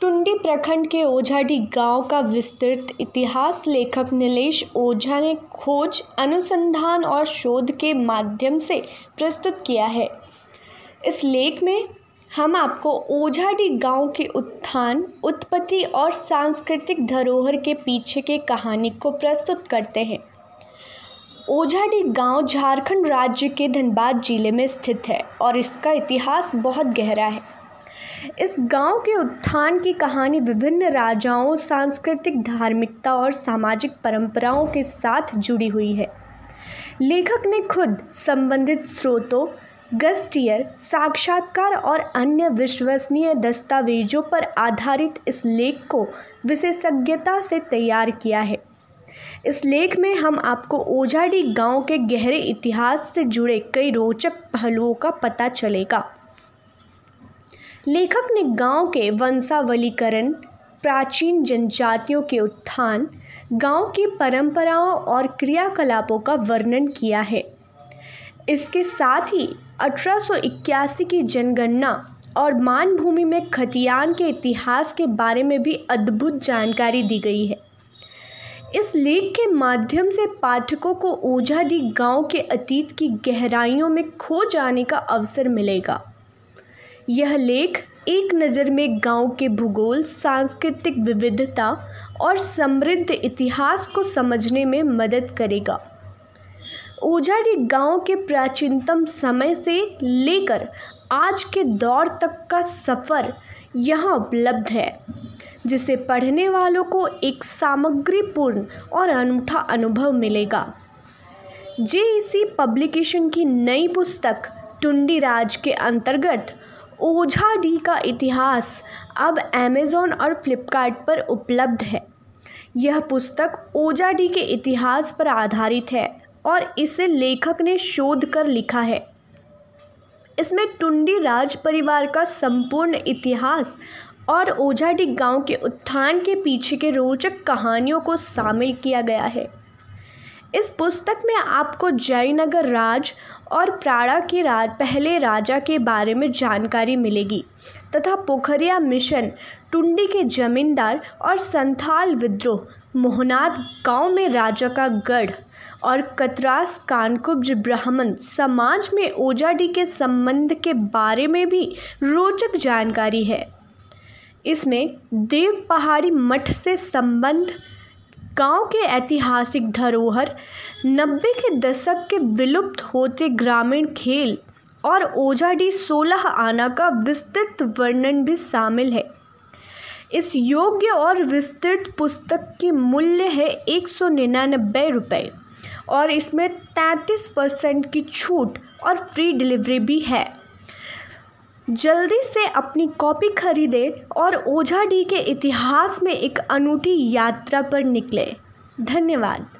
टुंडी प्रखंड के ओझाडी गांव का विस्तृत इतिहास लेखक नीलेश ओझा ने खोज अनुसंधान और शोध के माध्यम से प्रस्तुत किया है इस लेख में हम आपको ओझाडी गांव के उत्थान उत्पत्ति और सांस्कृतिक धरोहर के पीछे के कहानी को प्रस्तुत करते हैं ओझाडी गांव झारखंड राज्य के धनबाद जिले में स्थित है और इसका इतिहास बहुत गहरा है इस गांव के उत्थान की कहानी विभिन्न राजाओं सांस्कृतिक धार्मिकता और सामाजिक परंपराओं के साथ जुड़ी हुई है लेखक ने खुद संबंधित स्रोतों गस्टियर साक्षात्कार और अन्य विश्वसनीय दस्तावेजों पर आधारित इस लेख को विशेषज्ञता से तैयार किया है इस लेख में हम आपको ओझाडी गांव के गहरे इतिहास से जुड़े कई रोचक पहलुओं का पता चलेगा लेखक ने गांव के वंशावलीकरण प्राचीन जनजातियों के उत्थान गांव की परंपराओं और क्रियाकलापों का वर्णन किया है इसके साथ ही 1881 की जनगणना और मानभूमि में खतियान के इतिहास के बारे में भी अद्भुत जानकारी दी गई है इस लेख के माध्यम से पाठकों को दी गांव के अतीत की गहराइयों में खो जाने का अवसर मिलेगा यह लेख एक नज़र में गांव के भूगोल सांस्कृतिक विविधता और समृद्ध इतिहास को समझने में मदद करेगा ओजारी गांव के प्राचीनतम समय से लेकर आज के दौर तक का सफ़र यहाँ उपलब्ध है जिसे पढ़ने वालों को एक सामग्रीपूर्ण और अनूठा अनुभव मिलेगा जे पब्लिकेशन की नई पुस्तक टुंडी राज के अंतर्गत ओझा डी का इतिहास अब अमेज़ॉन और फ्लिपकार्ट पर उपलब्ध है यह पुस्तक ओझा डी के इतिहास पर आधारित है और इसे लेखक ने शोध कर लिखा है इसमें टुंडी राज परिवार का संपूर्ण इतिहास और ओझाडी गांव के उत्थान के पीछे के रोचक कहानियों को शामिल किया गया है इस पुस्तक में आपको जयनगर राज और प्राड़ा के राज पहले राजा के बारे में जानकारी मिलेगी तथा पोखरिया मिशन टुंडी के जमींदार और संथाल विद्रोह मोहनाथ गांव में राजा का गढ़ और कतरास कानकुब्ज ब्राह्मण समाज में ओजाडी के संबंध के बारे में भी रोचक जानकारी है इसमें देव पहाड़ी मठ से संबंध गांव के ऐतिहासिक धरोहर नब्बे के दशक के विलुप्त होते ग्रामीण खेल और ओजाडी सोलह आना का विस्तृत वर्णन भी शामिल है इस योग्य और विस्तृत पुस्तक की मूल्य है एक सौ निन्यानबे रुपये और इसमें तैंतीस परसेंट की छूट और फ्री डिलीवरी भी है जल्दी से अपनी कॉपी खरीदे और ओझा डी के इतिहास में एक अनूठी यात्रा पर निकले धन्यवाद